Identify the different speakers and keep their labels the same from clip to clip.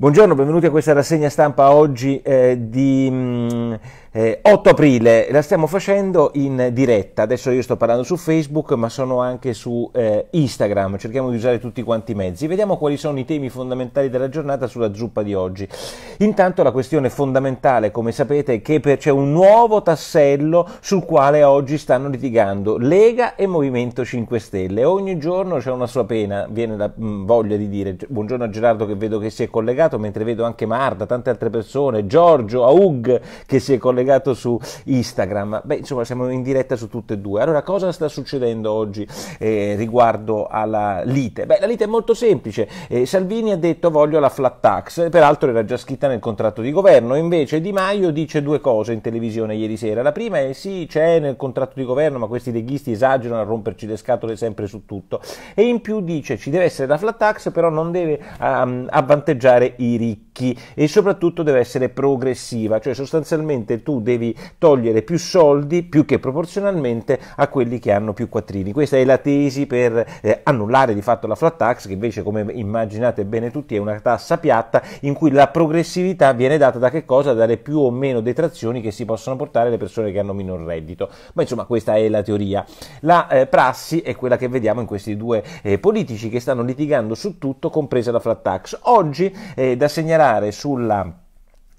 Speaker 1: Buongiorno, benvenuti a questa rassegna stampa oggi eh, di mh, mm, eh, 8 aprile la stiamo facendo in diretta, adesso io sto parlando su Facebook ma sono anche su eh, Instagram, cerchiamo di usare tutti quanti i mezzi, vediamo quali sono i temi fondamentali della giornata sulla zuppa di oggi. Intanto la questione fondamentale come sapete è che c'è un nuovo tassello sul quale oggi stanno litigando Lega e Movimento 5 Stelle, ogni giorno c'è una sua pena, viene la mh, mm, voglia di dire buongiorno a Gerardo che vedo che si è collegato mentre vedo anche Marta, tante altre persone, Giorgio, Aug che si è collegato collegato su Instagram. Beh, insomma, siamo in diretta su tutte e due. Allora, cosa sta succedendo oggi eh, riguardo alla lite? Beh, la lite è molto semplice. Eh, Salvini ha detto voglio la flat tax, peraltro era già scritta nel contratto di governo, invece Di Maio dice due cose in televisione ieri sera. La prima è sì, c'è nel contratto di governo, ma questi leghisti esagerano a romperci le scatole sempre su tutto. E in più dice ci deve essere la flat tax, però non deve um, avvantaggiare i ricchi e soprattutto deve essere progressiva, cioè sostanzialmente il tu devi togliere più soldi più che proporzionalmente a quelli che hanno più quattrini. Questa è la tesi per eh, annullare di fatto la flat tax, che invece come immaginate bene tutti è una tassa piatta in cui la progressività viene data da che cosa? Dalle più o meno detrazioni che si possono portare le persone che hanno minor reddito. Ma insomma questa è la teoria. La eh, prassi è quella che vediamo in questi due eh, politici che stanno litigando su tutto, compresa la flat tax. Oggi eh, da segnalare sulla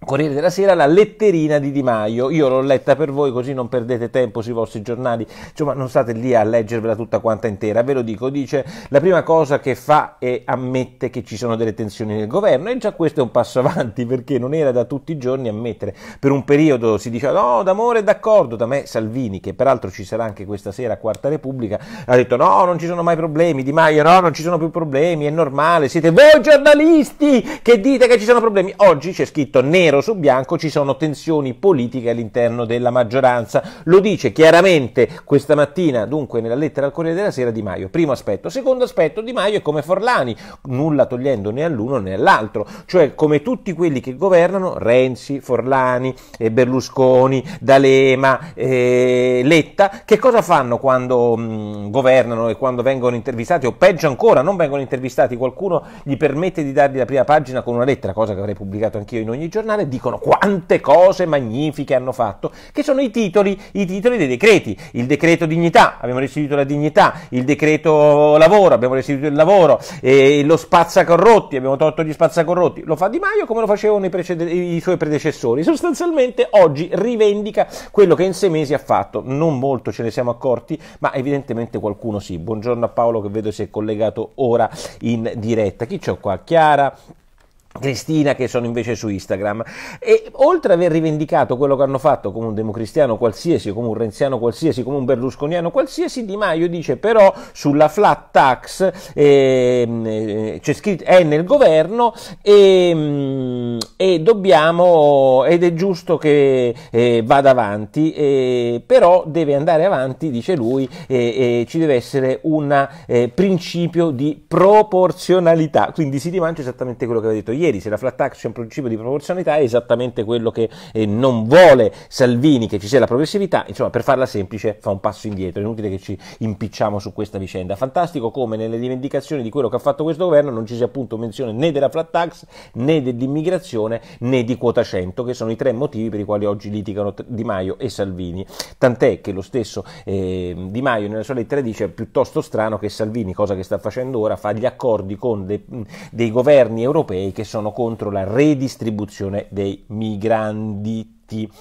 Speaker 1: Corriere della Sera, la letterina di Di Maio. Io l'ho letta per voi così non perdete tempo sui vostri giornali, insomma non state lì a leggervela tutta quanta intera, ve lo dico, dice la prima cosa che fa è ammette che ci sono delle tensioni nel governo e già questo è un passo avanti perché non era da tutti i giorni ammettere. Per un periodo si diceva no, d'amore d'accordo, da me Salvini, che peraltro ci sarà anche questa sera a Quarta Repubblica, ha detto no, non ci sono mai problemi, Di Maio no, non ci sono più problemi, è normale, siete voi giornalisti che dite che ci sono problemi. Oggi c'è scritto nero nero su bianco ci sono tensioni politiche all'interno della maggioranza. Lo dice chiaramente questa mattina, dunque, nella lettera al Corriere della Sera di Maio. Primo aspetto. Secondo aspetto, Di Maio è come Forlani, nulla togliendo né all'uno né all'altro, cioè come tutti quelli che governano, Renzi, Forlani, eh, Berlusconi, D'Alema, eh, Letta, che cosa fanno quando mh, mm, governano e quando vengono intervistati o peggio ancora, non vengono intervistati, qualcuno gli permette di dargli la prima pagina con una lettera, cosa che avrei pubblicato anch'io in ogni giornale, e dicono quante cose magnifiche hanno fatto, che sono i titoli, i titoli dei decreti. Il decreto dignità, abbiamo restituito la dignità, il decreto lavoro, abbiamo restituito il lavoro, e lo spazzacorrotti, abbiamo tolto gli spazzacorrotti. Lo fa Di Maio come lo facevano i, precede- i suoi predecessori. Sostanzialmente oggi rivendica quello che in sei mesi ha fatto. Non molto ce ne siamo accorti, ma evidentemente qualcuno sì. Buongiorno a Paolo che vedo si è collegato ora in diretta. Chi c'ho qua? Chiara. Cristina che sono invece su Instagram e oltre ad aver rivendicato quello che hanno fatto come un democristiano qualsiasi, come un renziano qualsiasi, come un berlusconiano qualsiasi, Di Maio dice però sulla flat tax ehm, eh, c'è scritto, è nel governo ehm, e, eh, dobbiamo ed è giusto che eh, vada avanti, però deve andare avanti, dice lui, e ci deve essere un eh, principio di proporzionalità, quindi si rimangia esattamente quello che aveva detto ieri ieri se la flat tax c'è un principio di proporzionalità è esattamente quello che eh, non vuole Salvini, che ci sia la progressività, insomma per farla semplice fa un passo indietro, è inutile che ci impicciamo su questa vicenda. Fantastico come nelle rivendicazioni di quello che ha fatto questo governo non ci sia appunto menzione né della flat tax né dell'immigrazione né di quota 100, che sono i tre motivi per i quali oggi litigano Di Maio e Salvini. Tant'è che lo stesso eh, Di Maio nella sua lettera dice è piuttosto strano che Salvini, cosa che sta facendo ora, fa gli accordi con de, dei governi europei che sono contro la redistribuzione dei migranti diritti.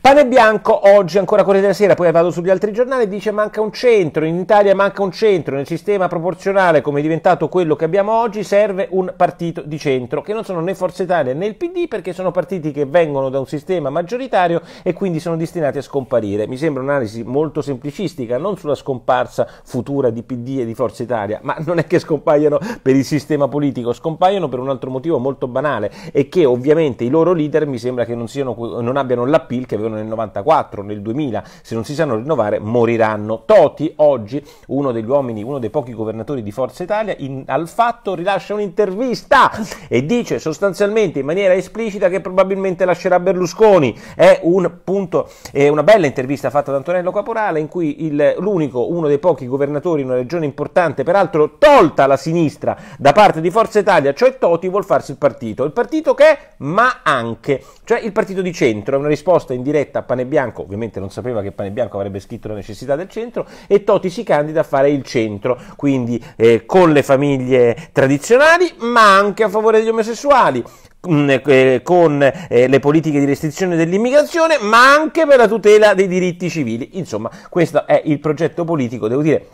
Speaker 1: Pane Bianco oggi ancora Corriere della Sera, poi vado sugli altri giornali, dice manca un centro, in Italia manca un centro, nel sistema proporzionale come è diventato quello che abbiamo oggi serve un partito di centro, che non sono né Forza Italia né il PD perché sono partiti che vengono da un sistema maggioritario e quindi sono destinati a scomparire. Mi sembra un'analisi molto semplicistica, non sulla scomparsa futura di PD e di Forza Italia, ma non è che scompaiano per il sistema politico, scompaiono per un altro motivo molto banale e che ovviamente i loro leader mi sembra che non, siano, non abbiano l'appeal che avevano nel 94, nel 2000, se non si sanno rinnovare moriranno. Toti oggi, uno degli uomini, uno dei pochi governatori di Forza Italia, in, al fatto rilascia un'intervista e dice sostanzialmente in maniera esplicita che probabilmente lascerà Berlusconi. È un punto, è una bella intervista fatta da Antonello Caporale in cui il, l'unico, uno dei pochi governatori in una regione importante, peraltro tolta alla sinistra da parte di Forza Italia, cioè Toti, vuol farsi il partito. Il partito che è ma anche, cioè il partito di centro centro, una risposta in diretta a Pane Bianco, ovviamente non sapeva che Pane Bianco avrebbe scritto la necessità del centro, e Toti si candida a fare il centro, quindi eh, con le famiglie tradizionali, ma anche a favore degli omosessuali mm, eh, eh, con eh, le politiche di restrizione dell'immigrazione, ma anche per la tutela dei diritti civili. Insomma, questo è il progetto politico, devo dire,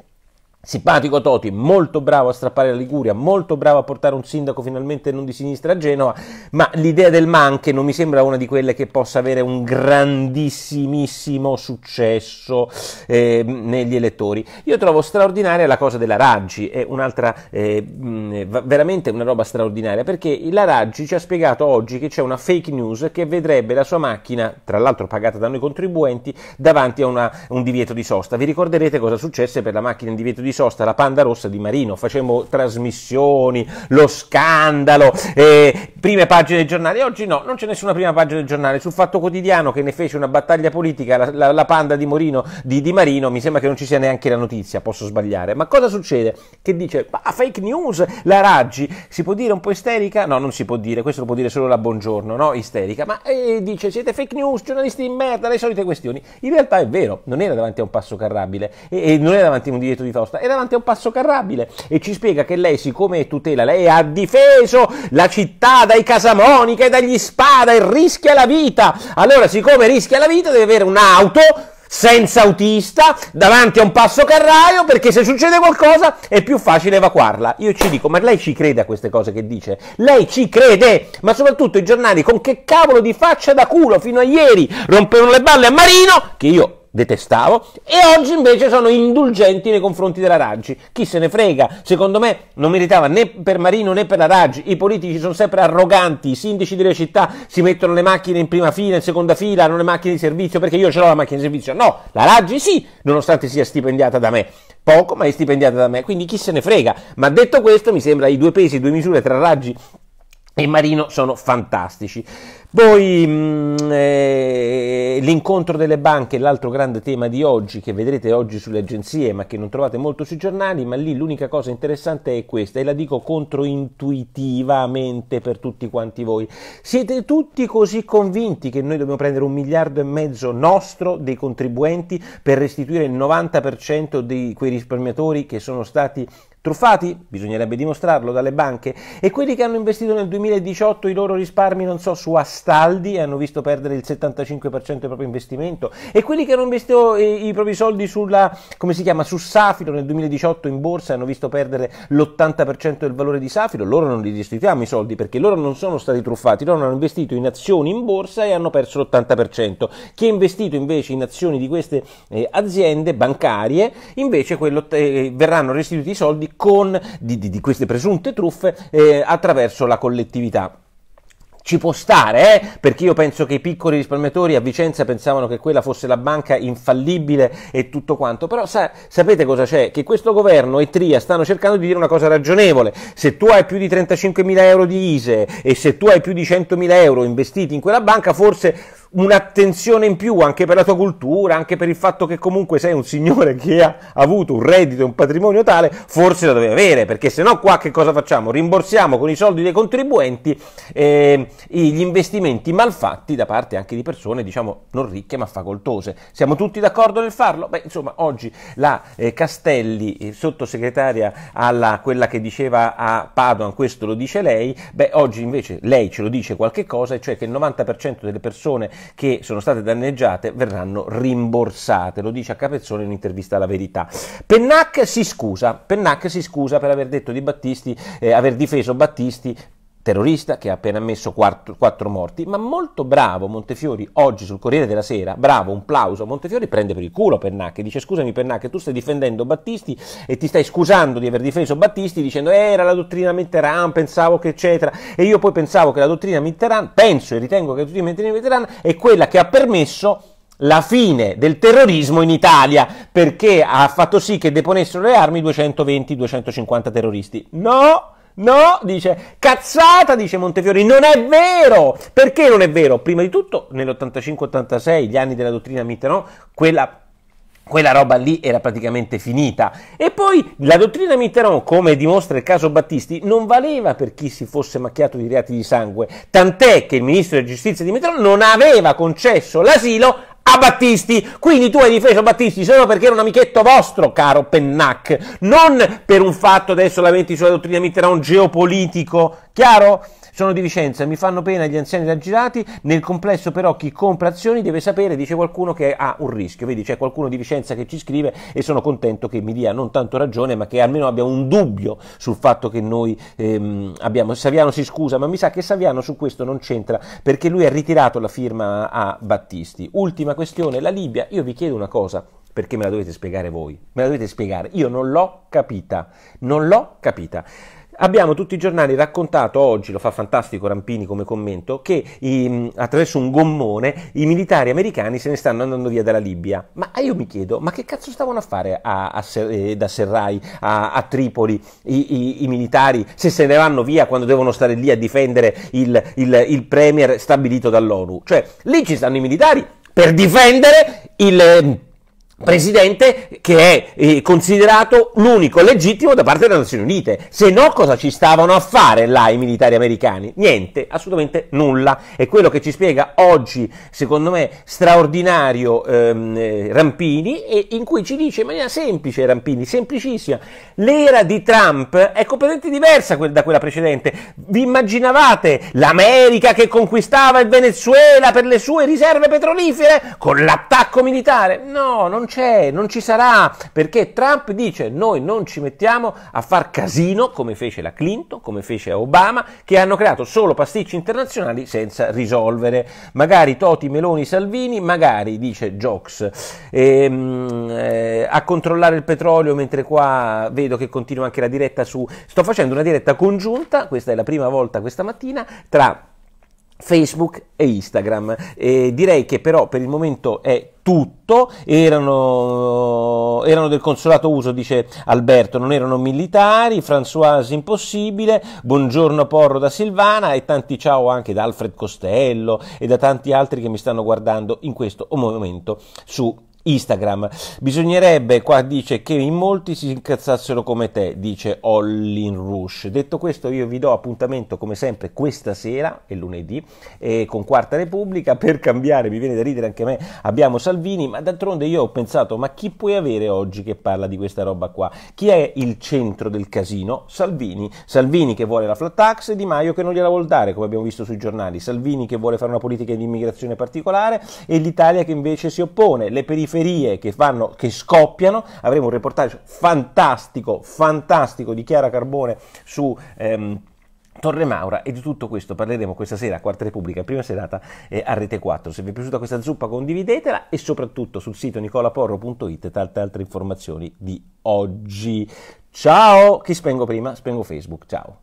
Speaker 1: Simpatico Toti, molto bravo a strappare la Liguria, molto bravo a portare un sindaco finalmente non di sinistra a Genova, ma l'idea del Manche non mi sembra una di quelle che possa avere un grandissimissimo successo eh, negli elettori. Io trovo straordinaria la cosa della Raggi, è un'altra, eh, mm, veramente una roba straordinaria, perché la Raggi ci ha spiegato oggi che c'è una fake news che vedrebbe la sua macchina, tra l'altro pagata da noi contribuenti, davanti a una, un divieto di sosta. Vi ricorderete cosa successe per la macchina in divieto di sosta? sosta la Panda Rossa di Marino, facemmo trasmissioni, lo scandalo, eh, prime pagine dei giornali, oggi no, non c'è nessuna prima pagina del giornale, sul Fatto Quotidiano che ne fece una battaglia politica, la, la, la Panda di, Morino, di, di Marino, mi sembra che non ci sia neanche la notizia, posso sbagliare, ma cosa succede? Che dice, ma fake news, la Raggi, si può dire un po' isterica? No, non si può dire, questo lo può dire solo la Buongiorno, no? Isterica, ma eh, dice, siete fake news, giornalisti di merda, le solite questioni. In realtà è vero, non era davanti a un passo carrabile e, e non era davanti a un divieto di Fausta, e davanti a un passo carrabile e ci spiega che lei, siccome tutela, lei ha difeso la città dai Casamonica e dagli Spada e rischia la vita. Allora, siccome rischia la vita, deve avere un'auto senza autista davanti a un passo carraio perché se succede qualcosa è più facile evacuarla. Io ci dico, ma lei ci crede a queste cose che dice? Lei ci crede, ma soprattutto i giornali con che cavolo di faccia da culo fino a ieri rompevano le balle a Marino, che io detestavo e oggi invece sono indulgenti nei confronti della Raggi. Chi se ne frega? Secondo me non meritava né per Marino né per la Raggi. I politici sono sempre arroganti, i sindaci delle città si mettono le macchine in prima fila, in seconda fila, hanno le macchine di servizio perché io ce l'ho la macchina di servizio. No, la Raggi sì, nonostante sia stipendiata da me. Poco, ma è stipendiata da me, quindi chi se ne frega. Ma detto questo, mi sembra i due pesi, due misure tra Raggi e Marino sono fantastici. Poi mh, mm, eh, l'incontro delle banche, l'altro grande tema di oggi, che vedrete oggi sulle agenzie, ma che non trovate molto sui giornali, ma lì l'unica cosa interessante è questa, e la dico controintuitivamente per tutti quanti voi. Siete tutti così convinti che noi dobbiamo prendere un miliardo e mezzo nostro dei contribuenti per restituire il 90% di quei risparmiatori che sono stati Truffati? Bisognerebbe dimostrarlo dalle banche. E quelli che hanno investito nel 2018 i loro risparmi, non so, su Astaldi e hanno visto perdere il 75% del proprio investimento. E quelli che hanno investito i, eh, i propri soldi sulla, come si chiama, su Safilo nel 2018 in borsa e hanno visto perdere l'80% del valore di Safilo, loro non li restituiamo i soldi perché loro non sono stati truffati, loro hanno investito in azioni in borsa e hanno perso l'80%. Chi ha investito invece in azioni di queste eh, aziende bancarie, invece quello, eh, verranno restituiti i soldi con, di, di, di queste presunte truffe eh, attraverso la collettività ci può stare, eh? perché io penso che i piccoli risparmiatori a Vicenza pensavano che quella fosse la banca infallibile e tutto quanto, però sa, sapete cosa c'è? Che questo governo e Tria stanno cercando di dire una cosa ragionevole, se tu hai più di 35.000 euro di ISE e se tu hai più di 100.000 euro investiti in quella banca forse un'attenzione in più anche per la tua cultura, anche per il fatto che comunque sei un signore che ha avuto un reddito e un patrimonio tale, forse la dovevi avere, perché se no qua che cosa facciamo? Rimborsiamo con i soldi dei contribuenti eh, gli investimenti malfatti da parte anche di persone, diciamo, non ricche ma facoltose. Siamo tutti d'accordo nel farlo? Beh, insomma, oggi la eh, Castelli, sottosegretaria alla quella che diceva a Padoan, questo lo dice lei, beh, oggi invece lei ce lo dice qualche cosa, e cioè che il 90% delle persone che sono state danneggiate verranno rimborsate, lo dice a Capezzone in un'intervista alla Verità. Pennac si scusa, Pennac si scusa per aver detto di Battisti, eh, aver difeso Battisti terrorista che ha appena messo quattro, quattro, morti, ma molto bravo Montefiori oggi sul Corriere della Sera, bravo, un plauso, Montefiori prende per il culo Pennacchi, dice scusami Pennacchi, tu stai difendendo Battisti e ti stai scusando di aver difeso Battisti dicendo eh, era la dottrina Mitterrand, pensavo che eccetera, e io poi pensavo che la dottrina Mitterrand, penso e ritengo che la dottrina Mitterrand è quella che ha permesso la fine del terrorismo in Italia perché ha fatto sì che deponessero le armi 220-250 terroristi. No! No, dice, cazzata, dice Montefiori, non è vero! Perché non è vero? Prima di tutto, nell'85-86, gli anni della dottrina Mitterrand, quella quella roba lì era praticamente finita. E poi la dottrina Mitterrand, come dimostra il caso Battisti, non valeva per chi si fosse macchiato di reati di sangue, tant'è che il ministro della giustizia di Mitterrand non aveva concesso l'asilo a Battisti. Quindi tu hai difeso Battisti solo perché era un amichetto vostro, caro Pennac, non per un fatto adesso la lamenti sulla dottrina Mitterrand geopolitico, chiaro? Sono di Vicenza, mi fanno pena gli anziani raggirati, nel complesso però chi compra azioni deve sapere, dice qualcuno, che ha un rischio. Vedi, c'è qualcuno di Vicenza che ci scrive e sono contento che mi dia non tanto ragione, ma che almeno abbia un dubbio sul fatto che noi ehm, abbiamo... Saviano si scusa, ma mi sa che Saviano su questo non c'entra perché lui ha ritirato la firma a Battisti. Ultima questione, la Libia, io vi chiedo una cosa perché me la dovete spiegare voi, me la dovete spiegare, io non l'ho capita, non l'ho capita. Abbiamo tutti i giornali raccontato oggi, lo fa fantastico Rampini come commento, che i, ehm, attraverso un gommone i militari americani se ne stanno andando via dalla Libia. Ma io mi chiedo, ma che cazzo stavano a fare a, a, eh, da Serrai a, a Tripoli i, i, i, militari se se ne vanno via quando devono stare lì a difendere il, il, il premier stabilito dall'ONU? Cioè, lì ci stanno i militari per difendere il ehm, presidente che è eh, considerato l'unico legittimo da parte delle Nazioni Unite. Se no, cosa ci stavano a fare là i militari americani? Niente, assolutamente nulla. E quello che ci spiega oggi, secondo me, straordinario ehm, eh, Rampini, e in cui ci dice in maniera semplice Rampini, semplicissima, l'era di Trump è completamente diversa da quella precedente. Vi immaginavate l'America che conquistava il Venezuela per le sue riserve petrolifere con l'attacco militare? No, non c'è, non ci sarà, perché Trump dice noi non ci mettiamo a far casino come fece la Clinton, come fece Obama, che hanno creato solo pasticci internazionali senza risolvere. Magari Toti, Meloni, Salvini, magari, dice Jox, ehm, eh, a controllare il petrolio, mentre qua vedo che continua anche la diretta su... Sto facendo una diretta congiunta, questa è la prima volta questa mattina, tra Facebook e Instagram. E direi che però per il momento è tutto, erano, erano, del consolato uso, dice Alberto, non erano militari, Françoise impossibile, buongiorno Porro da Silvana e tanti ciao anche da Alfred Costello e da tanti altri che mi stanno guardando in questo momento su Instagram. Bisognerebbe, qua dice, che in molti si incazzassero come te, dice Ollin Rush. Detto questo, io vi do appuntamento come sempre questa sera è lunedì eh, con Quarta Repubblica. Per cambiare, mi viene da ridere anche a me, abbiamo Salvini, ma d'altronde io ho pensato, ma chi puoi avere oggi che parla di questa roba qua? Chi è il centro del casino? Salvini. Salvini che vuole la flat tax e Di Maio che non gliela vuol dare, come abbiamo visto sui giornali. Salvini che vuole fare una politica di immigrazione particolare e l'Italia che invece si oppone. Le periferie periferie che, fanno, che scoppiano, avremo un reportage fantastico, fantastico di Chiara Carbone su... Ehm, Torre Maura e di tutto questo parleremo questa sera a Quarta Repubblica, prima serata eh, a Rete 4. Se vi è piaciuta questa zuppa condividetela e soprattutto sul sito nicolaporro.it tante altre informazioni di oggi. Ciao! Chi spengo prima? Spengo Facebook. Ciao!